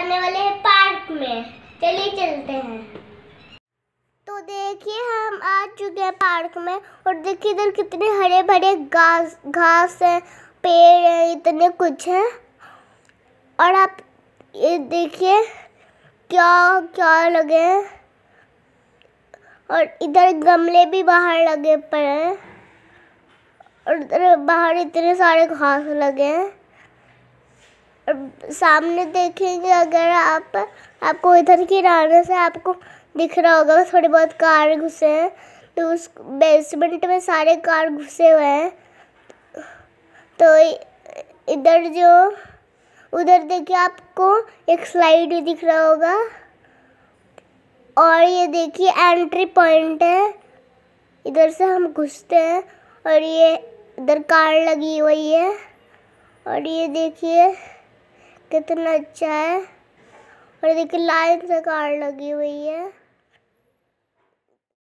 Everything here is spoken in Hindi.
करने वाले हैं पार्क में चलिए चलते हैं तो देखिए हम आ चुके हैं पार्क में और देखिए इधर कितने हरे भरे घास घास हैं पेड़ हैं इतने कुछ हैं और आप ये देखिए क्या क्या लगे हैं और इधर गमले भी बाहर लगे पड़े हैं और इधर बाहर इतने सारे घास लगे हैं सामने देखेंगे अगर आप आपको इधर किराने से आपको दिख रहा होगा थोड़ी बहुत कार घुसे हैं तो उस बेसमेंट में सारे कार घुसे हुए हैं तो इधर जो उधर देखिए आपको एक स्लाइड भी दिख रहा होगा और ये देखिए एंट्री पॉइंट है इधर से हम घुसते हैं और ये इधर कार लगी हुई है और ये देखिए कितना अच्छा है और देखिए लाइन से कार लगी हुई है